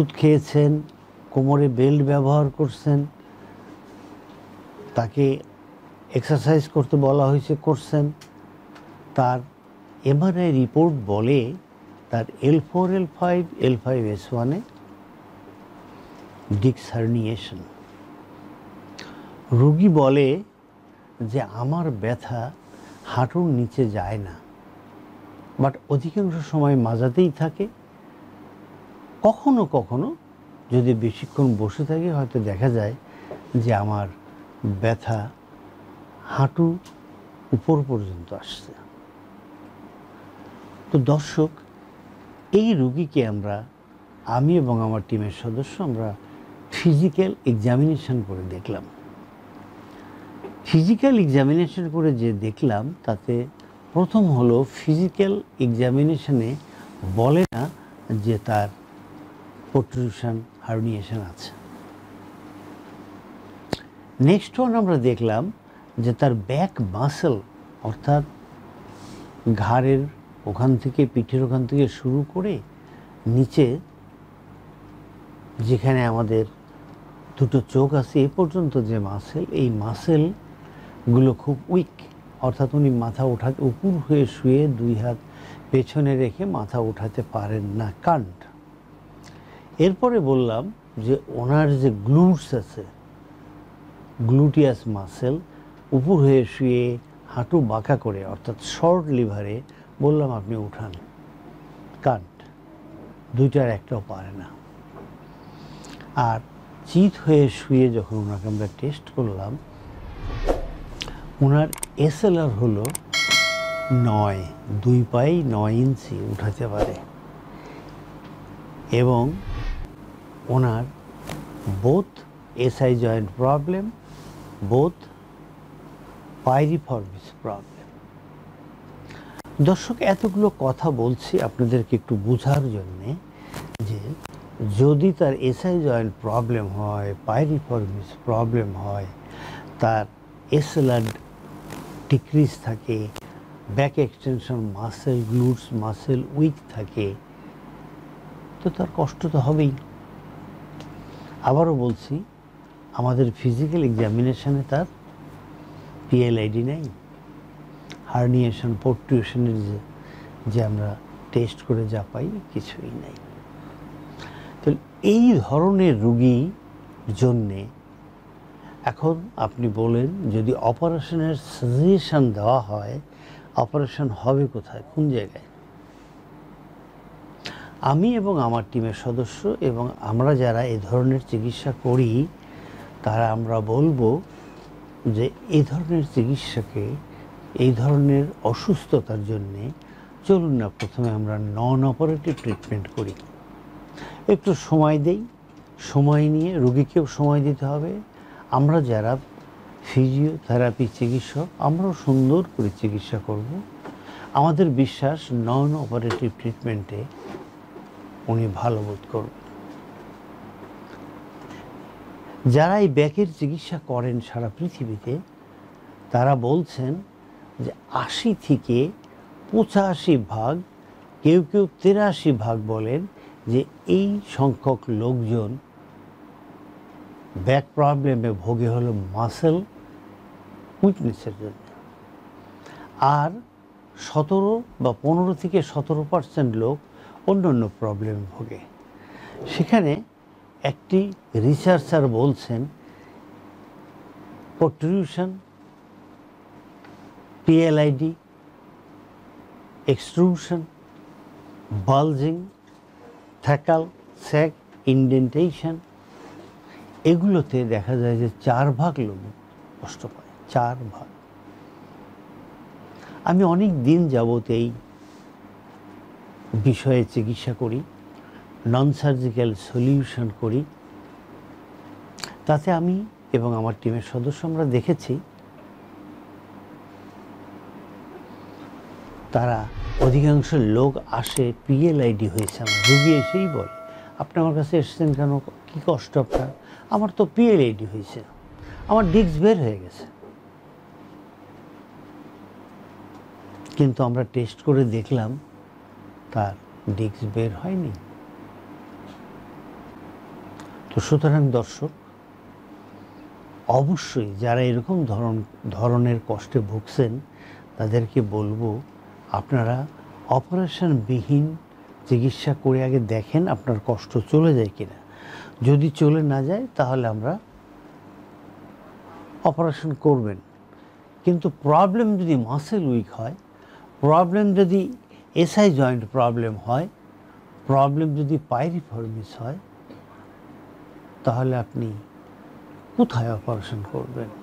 ওষুধ খেয়েছেন কোমরে বেল্ট ব্যবহার করছেন তাকে এক্সারসাইজ করতে বলা হয়েছে করছেন তার এমআরআই রিপোর্ট বলে তার L four L five L five S ওয়ানে ডিক্সার্নিয়েশন রুগী বলে যে আমার ব্যথা হাঁটুর নিচে যায় না বাট অধিকাংশ সময় মাজাতেই থাকে কখনো কখনো যদি বেশিক্ষণ বসে থাকি হয়তো দেখা যায় যে আমার ব্যথা হাঁটু উপর পর্যন্ত আসছে তো দর্শক এই রুগীকে আমরা আমি এবং আমার টিমের সদস্য আমরা ফিজিক্যাল এক্সামিনেশন করে দেখলাম ফিজিক্যাল এক্সামিনেশন করে যে দেখলাম তাতে প্রথম হলো ফিজিক্যাল এক্সামিনেশনে বলে না যে তার প্রট্রিউশন হারনিয়েশন আছে নেক্সট ওয়ান আমরা দেখলাম যে তার ব্যাক মাসেল অর্থাৎ ঘাড়ের ওখান থেকে পিঠের ওখান থেকে শুরু করে নিচে যেখানে আমাদের দুটো চোখ আছে এ পর্যন্ত যে মাসেল এই মাসেলগুলো খুব উইক অর্থাৎ উনি মাথা ওঠাতে উপর হয়ে শুয়ে দুই হাত পেছনে রেখে মাথা উঠাতে পারেন না কারণ এরপরে বললাম যে ওনার যে গ্লুটস আছে গ্লুটিয়াস মাসেল উপর হয়ে শুয়ে হাঁটু বাঁকা করে অর্থাৎ শর্ট লিভারে বললাম আপনি উঠান কান্ট দুইটার একটাও পারে না আর চিত হয়ে শুয়ে যখন ওনাকে আমরা টেস্ট করলাম ওনার এসএলআর হলো নয় দুই পাই নয় ইঞ্চি উঠাতে পারে এবং ওনার both SI joint problem both piriformis problem দর্শক এতগুলো কথা বলছি আপনাদেরকে একটু বোঝার জন্যে যে যদি তার এসআই জয়েন্ট প্রবলেম হয় পাইরিফর্মিস প্রবলেম হয় তার এসলাড ডিক্রিজ থাকে back extension muscle glutes muscle weak থাকে তো তার কষ্ট তো হবেই আবারও বলছি আমাদের ফিজিক্যাল এক্সামিনেশানে তার পিএলআইডি নেই হার্নিয়েশন পোর্টিউশনের যে যে আমরা টেস্ট করে যা পাই কিছুই নাই তো এই ধরনের রুগী জন্যে এখন আপনি বলেন যদি অপারেশনের সাজেশান দেওয়া হয় অপারেশন হবে কোথায় কোন জায়গায় আমি এবং আমার টিমের সদস্য এবং আমরা যারা এ ধরনের চিকিৎসা করি তারা আমরা বলবো যে এ ধরনের চিকিৎসাকে এই ধরনের অসুস্থতার জন্যে চলুন না প্রথমে আমরা নন অপারেটিভ ট্রিটমেন্ট করি একটু সময় দেই সময় নিয়ে রুগীকেও সময় দিতে হবে আমরা যারা ফিজিওথেরাপি চিকিৎসক আমরাও সুন্দর করে চিকিৎসা করব আমাদের বিশ্বাস নন অপারেটিভ ট্রিটমেন্টে উনি ভালো বোধ করবেন যারা এই ব্যাকের চিকিৎসা করেন সারা পৃথিবীতে তারা বলছেন যে আশি থেকে পঁচাশি ভাগ কেউ কেউ তেরাশি ভাগ বলেন যে এই সংখ্যক লোকজন ব্যাক প্রবলেমে ভোগে হলো মাসেল উইকনেসের জন্য আর সতেরো বা পনেরো থেকে সতেরো পার্সেন্ট লোক অন্য অন্য প্রবলেমে ভোগে সেখানে একটি রিসার্চার বলছেন protrusion PLID extrusion bulging thecal sac indentation এগুলোতে দেখা যায় যে চার ভাগ লোক কষ্ট পায় চার ভাগ আমি অনেক দিন যাবত এই বিষয়ে চিকিৎসা করি নন সার্জিক্যাল সলিউশন করি তাতে আমি এবং আমার টিমের সদস্য আমরা দেখেছি তারা অধিকাংশ লোক আসে পিএলআইডি হয়েছে আমার রুগী এসেই বলে আপনি আমার কাছে এসেছেন কেন কী কষ্ট আপনার আমার তো পিএলআইডি হয়েছে আমার ডিস্ক বের হয়ে গেছে কিন্তু আমরা টেস্ট করে দেখলাম তার ডিস্ক বের হয়নি তো সুতরাং দর্শক অবশ্যই যারা এরকম ধরন ধরনের কষ্টে ভুগছেন তাদেরকে বলবো আপনারা অপারেশনবিহীন চিকিৎসা করে আগে দেখেন আপনার কষ্ট চলে যায় কিনা যদি চলে না যায় তাহলে আমরা অপারেশন করবেন কিন্তু প্রবলেম যদি মাসেল উইক হয় প্রবলেম যদি এসআই জয়েন্ট প্রবলেম হয় প্রবলেম যদি পাইরিফর্মিস হয় তাহলে আপনি কোথায় অপারেশন করবেন